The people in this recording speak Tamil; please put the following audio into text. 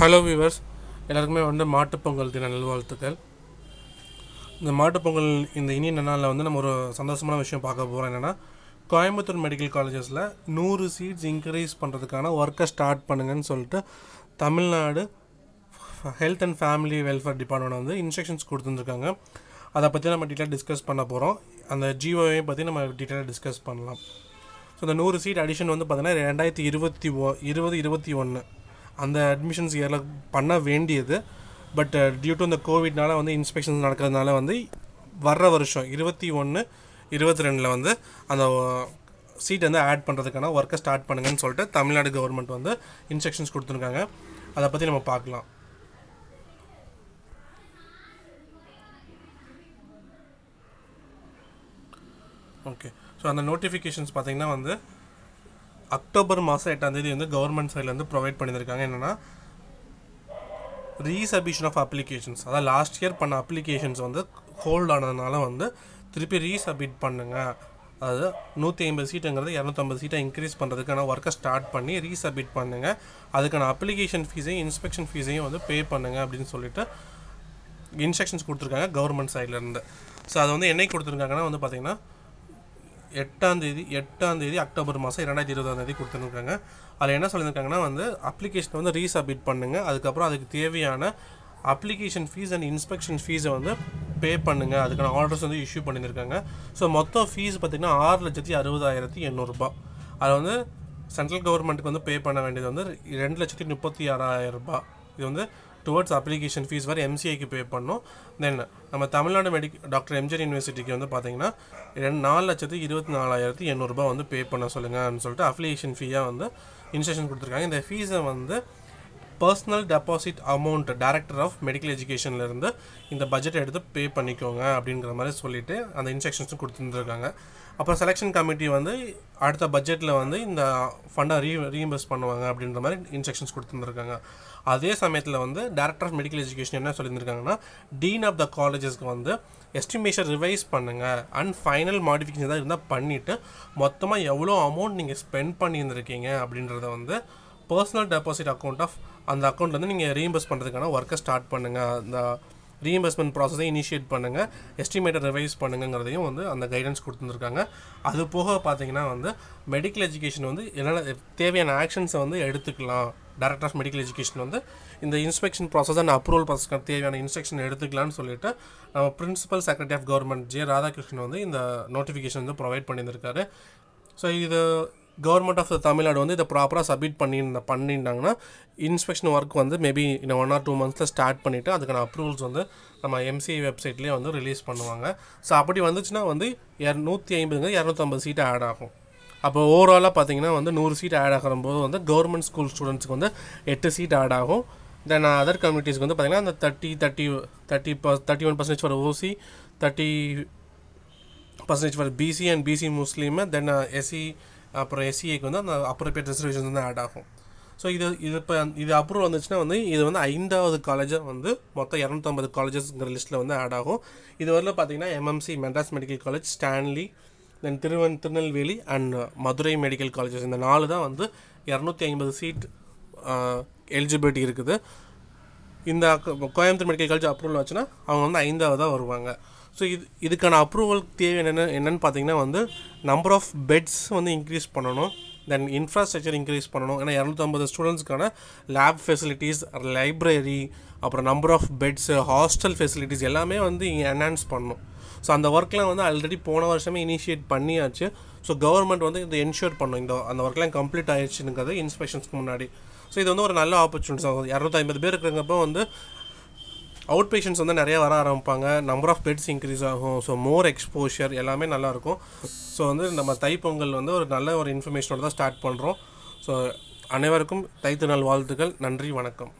ஹலோ வியூவர்ஸ் எல்லாருக்குமே வந்து மாட்டுப்பொங்கல் தின நல்வாழ்த்துக்கள் இந்த மாட்டுப்பொங்கல் இந்த இனி நாளில் வந்து நம்ம ஒரு சந்தோஷமான விஷயம் பார்க்க போகிறோம் என்னென்னா கோயம்புத்தூர் மெடிக்கல் காலேஜஸில் நூறு சீட்ஸ் இன்க்ரீஸ் பண்ணுறதுக்கான ஒர்க்கை ஸ்டார்ட் பண்ணுங்கன்னு சொல்லிட்டு Tamil Nadu health and family welfare department வந்து இன்ஸ்ட்ரக்ஷன்ஸ் கொடுத்துருக்காங்க அதை பற்றி நம்ம டீட்டெயில் டிஸ்கஸ் பண்ண போகிறோம் அந்த ஜிஓவையும் பற்றி நம்ம டீட்டெயிலாக டிஸ்கஸ் பண்ணலாம் ஸோ இந்த நூறு சீட் அடிஷன் வந்து பார்த்திங்கன்னா ரெண்டாயிரத்தி இருபத்தி ஒ இருபது இருபத்தி ஒன்று அந்த அட்மிஷன்ஸ் இயரில் பண்ண வேண்டியது பட் டியூ டு இந்த கோவிட்னால் வந்து இன்ஸ்பெக்ஷன்ஸ் நடக்கிறதுனால வந்து வர்ற வருஷம் இருபத்தி ஒன்று இருபத்தி ரெண்டில் வந்து அந்த சீட் uh, வந்து ஆட் பண்ணுறதுக்கான ஒர்க்கை ஸ்டார்ட் பண்ணுங்கன்னு சொல்லிட்டு தமிழ்நாடு கவர்மெண்ட் வந்து இன்ஸ்ட்ரக்ஷன்ஸ் கொடுத்துருக்காங்க அதை பற்றி நம்ம பார்க்கலாம் ஓகே ஸோ அந்த நோட்டிஃபிகேஷன்ஸ் பார்த்திங்கன்னா வந்து அக்டோபர் மாதம் எட்டாந்தேதி வந்து கவர்மெண்ட் சைடில் வந்து ப்ரொவைட் பண்ணியிருக்காங்க என்னென்னா ரீசப்மிஷன் ஆஃப் அப்ளிகேஷன்ஸ் அதாவது லாஸ்ட் இயர் பண்ண அப்ளிகேஷன்ஸ் வந்து ஹோல்ட் ஆனதுனால வந்து திருப்பி ரீசப்மிட் பண்ணுங்கள் அதாவது நூற்றி ஐம்பது சீட்டுங்கிறது இரநூத்தம்பது சீட்டை இன்க்ரீஸ் பண்ணுறதுக்கான ஒர்க்கை ஸ்டார்ட் பண்ணி ரீசப்மிட் பண்ணுங்கள் அதுக்கான அப்ளிகேஷன் ஃபீஸையும் இன்ஸ்பெக்ஷன் ஃபீஸையும் வந்து பே பண்ணுங்கள் அப்படின்னு சொல்லிட்டு இன்ஸ்ட்ரக்ஷன்ஸ் கொடுத்துருக்காங்க கவர்மெண்ட் சைட்லேருந்து ஸோ அது வந்து என்னைக்கு கொடுத்துருக்காங்கன்னா வந்து பார்த்திங்கன்னா எட்டாம் தேதி எட்டாம் தேதி அக்டோபர் மாதம் இரண்டாயிரத்தி இருபதாம் தேதி கொடுத்துருக்காங்க அதில் என்ன சொல்லியிருக்காங்கன்னா வந்து அப்ளிகேஷனை வந்து ரீசப்மிட் பண்ணுங்கள் அதுக்கப்புறம் அதுக்கு தேவையான அப்ளிகேஷன் ஃபீஸ் அண்ட் இன்ஸ்பெக்ஷன் ஃபீஸை வந்து பே பண்ணுங்கள் அதுக்கான ஆர்டர்ஸ் வந்து இஷ்யூ பண்ணியிருக்காங்க ஸோ மொத்தம் ஃபீஸ் பார்த்திங்கன்னா ஆறு லட்சத்தி அறுபதாயிரத்தி எண்ணூறுபா அதை வந்து சென்ட்ரல் கவர்மெண்ட்டுக்கு வந்து பே பண்ண வேண்டியது வந்து ரெண்டு லட்சத்தி முப்பத்தி ஆறாயிரம் ரூபாய் இது வந்து டுவர்ட்ஸ் அப்ளிகேஷன் ஃபீஸ் வரை எம்சிஐக்கு பே பண்ணோம் தென் நம்ம தமிழ்நாடு மெடிக் டாக்டர் எம்ஜிஆர் யூனிவர்சிட்டிக்கு வந்து பார்த்தீங்கன்னா ரெண்டு நாலு லட்சத்துக்கு இருபத்தி நாலாயிரத்தி எண்ணூறுபா வந்து பே பண்ண சொல்லுங்கன்னு சொல்லிட்டு அப்ளிகேஷன் ஃபீயாக வந்து இன்ஸ்ட்ரக்ஷன் கொடுத்துருக்காங்க இந்த ஃபீஸை வந்து personal deposit amount director of medical எஜுகேஷன்லேருந்து இந்த பட்ஜெட் எடுத்து பே பண்ணிக்கோங்க அப்படிங்கிற மாதிரி சொல்லிவிட்டு அந்த இன்ஸ்ட்ரக்ஷன்ஸும் கொடுத்துருந்துருக்காங்க அப்புறம் செலெக்ஷன் கமிட்டி வந்து அடுத்த பட்ஜெட்டில் வந்து இந்த ஃபண்டை ரீ ரீஎம்பர்ஸ் பண்ணுவாங்க அப்படின்ற மாதிரி இன்ஸ்ட்ரக்ஷன்ஸ் கொடுத்துருந்துருக்காங்க அதே சமயத்தில் வந்து டேரக்டர் ஆஃப் மெடிக்கல் எஜுகேஷன் என்ன சொல்லியிருந்திருக்காங்கன்னா டீன் ஆஃப் த காலேஜஸ்க்கு வந்து எஸ்டிமேஷன் ரிவைஸ் பண்ணுங்கள் அண்ட் ஃபைனல் மாடிஃபிகேஷன் தான் இருந்தால் பண்ணிவிட்டு மொத்தமாக எவ்வளோ அமௌண்ட் நீங்கள் ஸ்பெண்ட் பண்ணியிருந்திருக்கீங்க அப்படின்றத வந்து பர்சனல் டெபாசிட் அக்கௌண்ட் ஆஃப் அந்த அக்கௌண்ட்லேருந்து நீங்கள் ரீஎம்பர்ஸ் பண்ணுறதுக்கான ஒர்க்கை ஸ்டார்ட் பண்ணுங்கள் அந்த ரீஎம்பர்ஸ்மெண்ட் ப்ராசஸை இனிஷியேட் பண்ணுங்கள் எஸ்டிமேட்டை ரிவைஸ் பண்ணுங்கிறதையும் வந்து அந்த கைடன்ஸ் கொடுத்துருக்காங்க அது போக பார்த்தீங்கன்னா வந்து மெடிக்கல் எஜுகேஷன் வந்து என்னென்ன தேவையான ஆக்ஷன்ஸை வந்து எடுத்துக்கலாம் டேரக்டர் ஆஃப் மெடிக்கல் எஜுகேஷன் வந்து இந்த இன்ஸ்பெக்ஷன் ப்ராசஸ் அண்ட் அப்ரூவல் ப்ராசஸ்க்கு தேவையான இன்ஸ்ட்ரக்ஷன் எடுத்துக்கலாம்னு சொல்லிட்டு நம்ம principal secretary of government J Radhakrishnan வந்து இந்த நோட்டிஃபிகேஷன் வந்து ப்ரொவைட் பண்ணியிருந்திருக்காரு ஸோ இது கவர்மெண்ட் ஆஃப் த தமிழ்நாடு வந்து இதை ப்ராப்பராக சப்மிட் பண்ணியிருந்த பண்ணியிருந்தாங்கன்னா இன்ஸ்பெக்ஷன் ஒர்க் வந்து மேபி இன்னும் ஒன் ஆர் டூ மந்த்ஸில் ஸ்டார்ட் பண்ணிவிட்டு அதுக்கான அப்ரூவல்ஸ் வந்து நம்ம எம்சிஐ வெப்சைட்லேயே வந்து ரிலீஸ் பண்ணுவாங்க ஸோ அப்படி வந்துச்சுன்னா வந்து இரநூத்தி ஐம்பதுங்க இரநூத்தம்பது சீட்டு ஆட் ஆகும் அப்போ ஓவராலாக பார்த்தீங்கன்னா வந்து நூறு சீட் ஆட் ஆகிற போது வந்து கவர்மெண்ட் ஸ்கூல் ஸ்டூடெண்ட்ஸுக்கு வந்து எட்டு சீட் ஆட் ஆகும் தென் அதர் கம்யூனிட்டிஸ்க்கு வந்து பார்த்திங்கன்னா அந்த தேர்ட்டி தேர்ட்டி தேர்ட்டி ப thirty one percentage for OC thirty percentage for BC and BC Muslim then SC அப்புறம் எஸ்சிஏக்கு e வந்து அந்த அப்ரோபியேட் ரிசர்வேஷன் வந்து ஆட் ஆகும் ஸோ இது இது இப்போ இது அப்ரூவல் வந்துச்சுன்னா வந்து இது வந்து ஐந்தாவது காலேஜாக வந்து மொத்தம் இரநூத்தம்பது காலேஜஸ்ங்கிற லிஸ்ட்டில் வந்து ஆட் ஆகும் இது வரல பார்த்தீங்கன்னா MMC Madras medical college Stanley then திருவன் Tirunelveli and Madurai medical colleges இந்த நாலு தான் வந்து இரநூத்தி ஐம்பது சீட் எலிஜிபிலிட்டி இருக்குது இந்த கோயம்புத்தூர் மெடிக்கல் காலேஜ் அப்ரூவல் ஆச்சுன்னா அவங்க வந்து ஐந்தாவது தான் வருவாங்க ஸோ இது இதுக்கான அப்ரூவல் தேவை என்னென்ன என்னென்னு பார்த்தீங்கன்னா வந்து நம்பர் ஆஃப் பெட்ஸ் வந்து இன்க்ரீஸ் பண்ணணும் தென் இன்ஃப்ராஸ்ட்ரக்சர் இன்க்ரீஸ் பண்ணணும் ஏன்னா இரநூத்தம்பது ஸ்டூடெண்ட்ஸ்க்கான லேப் ஃபெசிலிட்டிஸ் லைப்ரரி அப்புறம் number of beds hostel facilities எல்லாமே வந்து இங்கே என்ஹான்ஸ் பண்ணணும் ஸோ அந்த ஒர்க்லாம் வந்து ஆல்ரெடி போன வருஷமே இனிஷியேட் பண்ணியாச்சு ஸோ கவர்மெண்ட் வந்து இதை என்ஷூர் பண்ணும் இந்த அந்த ஒர்க்லாம் கம்ப்ளீட் ஆயிடுச்சுங்கிறது இன்ஸ்பெக்ஷன்ஸ்க்கு முன்னாடி ஸோ இது வந்து ஒரு நல்ல ஆப்பர்ச்சுனிட்டி இரநூத்தி ஐம்பது பேர் இருக்கிறப்போ வந்து அவுட் பேஷண்ட்ஸ் வந்து நிறையா வர ஆரம்பிப்பாங்க நம்பர் ஆஃப் பெட்ஸ் இன்க்ரீஸ் ஆகும் ஸோ மோர் எக்ஸ்போஷர் எல்லாமே நல்லாயிருக்கும் ஸோ வந்து நம்ம தைப்பொங்கல் வந்து ஒரு நல்ல ஒரு இன்ஃபர்மேஷனோட தான் ஸ்டார்ட் பண்ணுறோம் ஸோ அனைவருக்கும் தைத்திருநாள் வாழ்த்துக்கள் நன்றி வணக்கம்